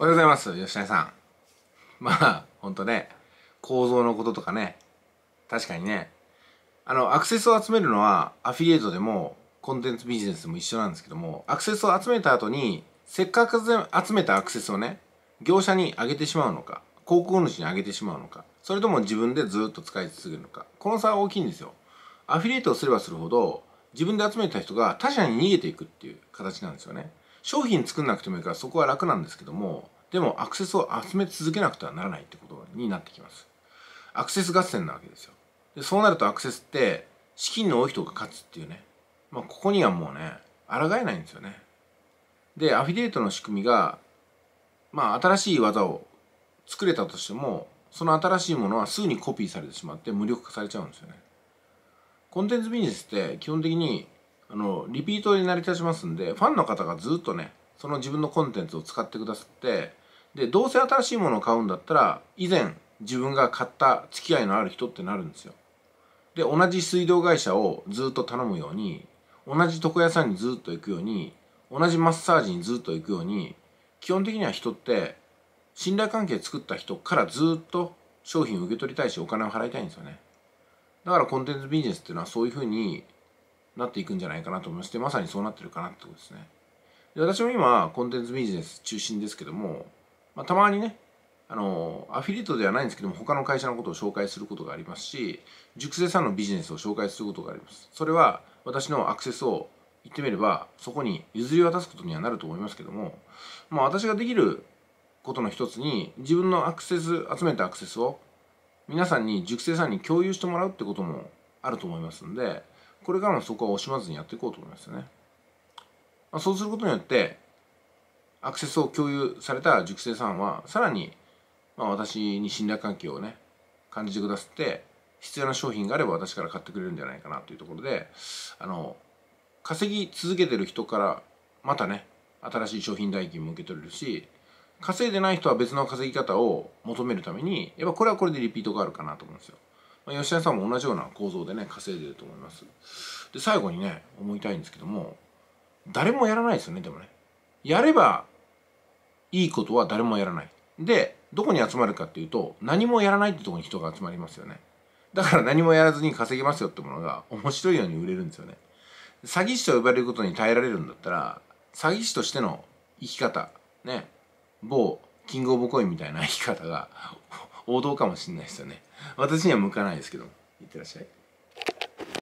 おはようございます。吉成さん。まあ、ほんとね、構造のこととかね、確かにね、あの、アクセスを集めるのはアフィリエイトでもコンテンツビジネスでも一緒なんですけども、アクセスを集めた後に、せっかく集めたアクセスをね、業者にあげてしまうのか、広告主にあげてしまうのか、それとも自分でずっと使い続けるのか、この差は大きいんですよ。アフィリエイトをすればするほど、自分で集めた人が他社に逃げていくっていう形なんですよね。商品作んなくてもいいからそこは楽なんですけどもでもアクセスを集め続けなくてはならないってことになってきますアクセス合戦なわけですよでそうなるとアクセスって資金の多い人が勝つっていうねまあここにはもうね抗えないんですよねでアフィリエイトの仕組みがまあ新しい技を作れたとしてもその新しいものはすぐにコピーされてしまって無力化されちゃうんですよねコンテンツビジネスって基本的にあのリピートに成り立ちますんでファンの方がずっとねその自分のコンテンツを使ってくださってでどうせ新しいものを買うんだったら以前自分が買った付き合いのある人ってなるんですよで同じ水道会社をずっと頼むように同じ床屋さんにずっと行くように同じマッサージにずっと行くように基本的には人って信頼関係作った人からずっと商品を受け取りたいしお金を払いたいんですよねだからコンテンツビジネスっていうのはそういうふうになっていくんじゃないかなと思いましてまさにそうなってるかなってことですねで私も今コンテンツビジネス中心ですけども、まあ、たまにねあのアフィリエイトではないんですけども他の会社のことを紹介することがありますし熟成さんのビジネスを紹介することがありますそれは私のアクセスを言ってみればそこに譲り渡すことにはなると思いますけども、まあ、私ができることの一つに自分のアクセス集めたアクセスを皆さんに熟成さんに共有してもらうってこともあると思いますんでこれからもそこは惜しまずにやっていこうと思いますよね。まあ、そうすることによって、アクセスを共有された塾生さんは、さらに、まあ、私に信頼関係をね、感じてくださって、必要な商品があれば私から買ってくれるんじゃないかなというところで、あの、稼ぎ続けてる人から、またね、新しい商品代金も受け取れるし、稼いでない人は別の稼ぎ方を求めるために、やっぱこれはこれでリピートがあるかなと思うんですよ。ま吉田さんも同じような構造でね稼いでると思いますで最後にね思いたいんですけども誰もやらないですよねでもねやればいいことは誰もやらないでどこに集まるかっていうと何もやらないってとこに人が集まりますよねだから何もやらずに稼ぎますよってものが面白いように売れるんですよね詐欺師と呼ばれることに耐えられるんだったら詐欺師としての生き方ね某キングオブコインみたいな生き方が王道かもしれないですよね私には向かないですけどいってらっしゃい